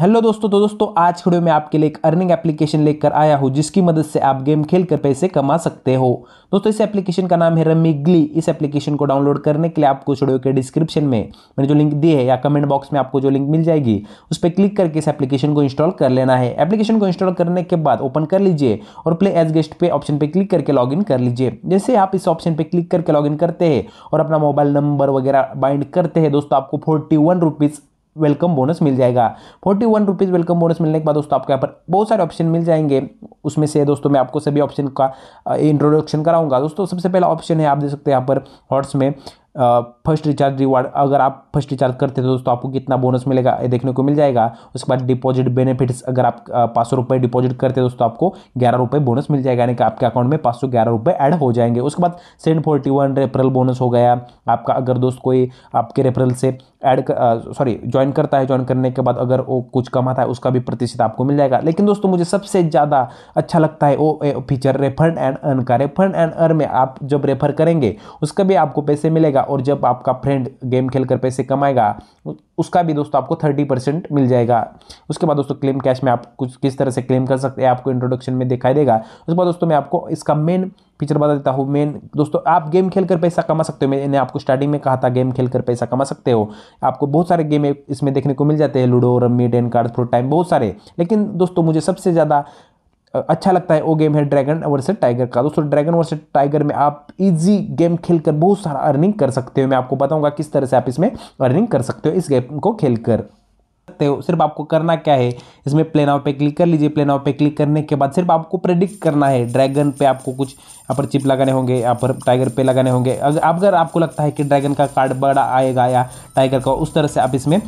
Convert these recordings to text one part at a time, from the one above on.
hello दोस्तों तो दोस्तों आज वीडियो में आपके लिए एक अर्निंग एप्लीकेशन लेकर आया हूँ जिसकी मदद से आप गेम खेल कर पैसे कमा सकते हो दोस्तों इस एप्लीकेशन का नाम है रमी ग्ली इस एप्लीकेशन को डाउनलोड करने के लिए आपको इस वीडियो के डिस्क्रिप्शन में मैंने जो लिंक दी है या कमेंट बॉक्स में आपको जो लिंक मिल जाएगी उस पर क्लिक करके इस एप्लीकेशन को इंस्टॉल कर लेना है एप्लीकेशन को इंस्टॉल करने के बाद ओपन कर लीजिए और प्ले एज गेस्ट पे ऑप्शन पर क्लिक करके लॉग कर लीजिए जैसे आप इस ऑप्शन पर क्लिक करके लॉग करते हैं और अपना मोबाइल नंबर वगैरह बाइंड करते हैं दोस्तों आपको फोर्टी वन वेलकम बोनस मिल जाएगा forty one rupees welcome bonus मिलने के बाद दोस्तों आपको यहाँ पर बहुत सारे ऑप्शन मिल जाएंगे उसमें से दोस्तों मैं आपको सभी ऑप्शन का इंट्रोडक्शन कराऊंगा दोस्तों सबसे पहला ऑप्शन है आप देख सकते हैं यहाँ पर हॉट्स में फर्स्ट रिचार्ज रिवार्ड अगर आप फर्स्ट रिचार्ज करते तो दोस्तों आपको कितना बोनस मिलेगा ये देखने को मिल जाएगा उसके बाद डिपॉजिट बेनिफिट्स अगर आप पाँच सौ रुपये डिपॉजिट करते दोस्तों आपको ग्यारह रुपये बोनस मिल जाएगा यानी कि आपके अकाउंट में पाँच सौ ग्यारह रुपये ऐड हो जाएंगे उसके बाद send forty one referral bonus हो गया आपका अगर दोस्त कोई आपके रेफरल से ऐड सॉरी ज्वाइन करता है ज्वाइन करने के बाद अगर वो कुछ कमाता है उसका भी प्रतिशत आपको मिल जाएगा लेकिन दोस्तों मुझे सबसे ज़्यादा अच्छा लगता है वो फीचर रेफर एंड अर्न का रेफर एंड अर्न में आप जब रेफर करेंगे उसका भी आपको पैसे मिलेगा और जब आपका फ्रेंड गेम खेल कर पैसे कमाएगा उसका भी दोस्तों आपको थर्टी परसेंट मिल जाएगा उसके बाद दोस्तों क्लेम कैश में आप कुछ किस तरह से क्लेम कर सकते हैं आपको इंट्रोडक्शन में दिखाई देगा उसके बाद दोस्तों मैं आपको इसका मेन फीचर बता देता हूँ मेन दोस्तों आप गेम खेल कर पैसा कमा सकते हो मैंने आपको स्टार्टिंग में कहा था गेम खेल कर पैसा कमा सकते हो आपको बहुत सारे गेम इसमें देखने को मिल जाते हैं लूडो रम्मी टेन कार्ड फ्रो टाइम बहुत सारे लेकिन दोस्तों मुझे सबसे ज़्यादा अच्छा लगता है वो गेम है ड्रैगन वर्सेस टाइगर का दोस्तों ड्रैगन वर्सेस टाइगर में आप इजी गेम खेलकर बहुत सारा अर्निंग कर सकते हो मैं आपको बताऊंगा किस तरह से आप इसमें अर्निंग कर सकते हो इस गेम को खेलकर सकते हो सिर्फ आपको करना क्या है इसमें प्ले ऑफ पे क्लिक कर लीजिए प्ले ऑफ पे क्लिक करने के बाद सिर्फ आपको प्रेडिक्ट करना है ड्रैगन पे आपको कुछ यहाँ पर चिप लगाने होंगे यहाँ पर टाइगर पे लगाने होंगे अगर अगर आपको लगता है कि ड्रैगन का कार्ड बड़ा आएगा या टाइगर का उस तरह से आप इसमें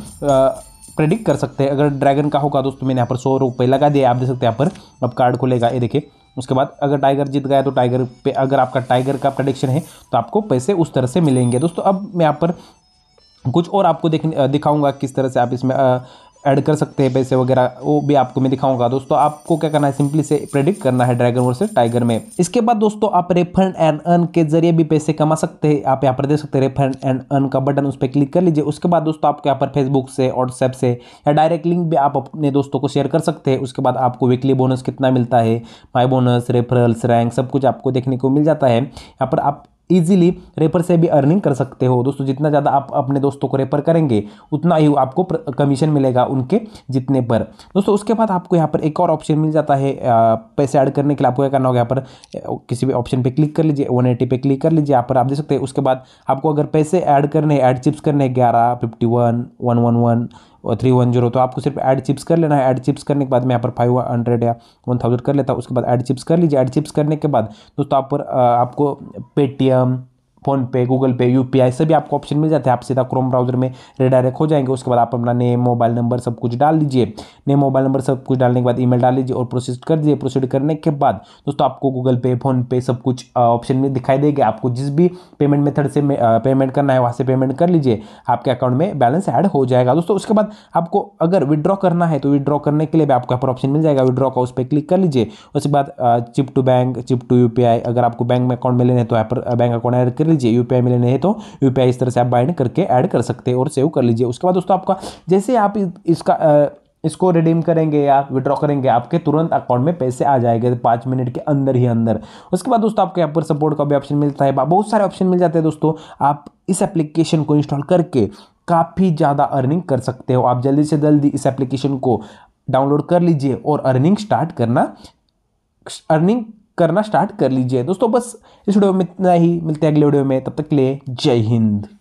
प्रेडिक्ट कर सकते हैं अगर ड्रैगन का होगा दोस्तों मैंने यहाँ पर सौ रुपये लगा दिया आप देख सकते हैं यहाँ पर अब कार्ड खोलेगा ये देखिए उसके बाद अगर टाइगर जीत गया तो टाइगर पे अगर आपका टाइगर का प्रडिक्शन है तो आपको पैसे उस तरह से मिलेंगे दोस्तों अब मैं यहाँ पर कुछ और आपको देख दिखाऊंगा किस तरह से आप इसमें ऐड कर सकते हैं पैसे वगैरह वो भी आपको मैं दिखाऊंगा दोस्तों आपको क्या करना है सिंपली से प्रेडिक्ट करना है ड्रैगन वर्सेस टाइगर में इसके बाद दोस्तों आप रेफंड एंड अर्न के जरिए भी पैसे कमा सकते हैं आप यहाँ पर देख सकते हैं रेफंड एंड अर्न का बटन उस पर क्लिक कर लीजिए उसके बाद दोस्तों आपको यहाँ पर फेसबुक से व्हाट्सएप से या डायरेक्ट लिंक भी आप अपने दोस्तों को शेयर कर सकते हैं उसके बाद आपको वीकली बोनस कितना मिलता है माई बोनस रेफरल्स रैंक सब कुछ आपको देखने को मिल जाता है यहाँ पर आप ईजिली रेपर से भी अर्निंग कर सकते हो दोस्तों जितना ज़्यादा आप अपने दोस्तों को रेपर करेंगे उतना ही आपको कमीशन मिलेगा उनके जितने पर दोस्तों उसके बाद आपको यहाँ पर एक और ऑप्शन मिल जाता है पैसे ऐड करने के लिए आपको क्या करना होगा यहाँ पर किसी भी ऑप्शन पर क्लिक कर लीजिए वन एटी पे क्लिक कर लीजिए यहाँ पर आप देख सकते हैं उसके बाद आपको अगर पैसे ऐड करने ऐड चिप्स करने ग्यारह fifty one one one one और थ्री वन जीरो तो आपको सिर्फ ऐड चिप्स कर लेना है ऐड चिप्स करने के बाद मैं यहाँ पर फाइव हंड्रेड या वन थाउजेंड कर लेता हूँ उसके बाद ऐड चिप्स कर लीजिए ऐड चिप्स करने के बाद दोस्तों आप पर आपको Paytm PhonePe Google Pay U P I सभी आपको ऑप्शन मिल जाते हैं आप सीधा क्रोम ब्राउजर में रिडायरेक्ट हो जाएंगे उसके बाद आप अपना नेम मोबाइल नंबर सब कुछ डाल दीजिए नेम मोबाइल नंबर सब कुछ डालने के बाद ईमेल डाल लीजिए और प्रोसेस कर दीजिए प्रोसीड करने के बाद दोस्तों आपको गूगल पे फ़ोनपे सब कुछ ऑप्शन में दिखाई देगा आपको जिस भी पेमेंट मेथड से पेमेंट करना है वहाँ से पेमेंट कर लीजिए आपके अकाउंट में बैलेंस ऐड हो जाएगा दोस्तों उसके बाद आपको अगर विदड्रॉ करना है तो विदड्रॉ करने के लिए भी आपको यहाँ पर ऑप्शन मिल जाएगा विदड्रॉ का उस पर क्लिक कर लीजिए उसके बाद chip to bank chip to you अगर आपको बैंक में अकाउंट में लेने तो यहाँ पर बैंक अकाउंट ऐड कर लीजिए यू पी मिले नहीं तो यू इस तरह से आप बाइंड करके ऐड कर सकते हैं और सेव कर लीजिए उसके बाद दोस्तों आपका जैसे आप इसका इसको रिडीम करेंगे या विड्रॉ करेंगे आपके तुरंत अकाउंट में पैसे आ जाएंगे पाँच मिनट के अंदर ही अंदर उसके बाद दोस्तों आपके यहाँ पर सपोर्ट का भी ऑप्शन मिलता है बहुत सारे ऑप्शन मिल जाते हैं दोस्तों आप इस एप्लीकेशन को इंस्टॉल करके काफ़ी ज़्यादा अर्निंग कर सकते हो आप जल्दी से जल्दी इस एप्लीकेशन को डाउनलोड कर लीजिए और अर्निंग स्टार्ट करना अर्निंग करना स्टार्ट कर लीजिए दोस्तों बस इस वीडियो में इतना ही मिलते हैं अगले वीडियो में तब तक ले जय हिंद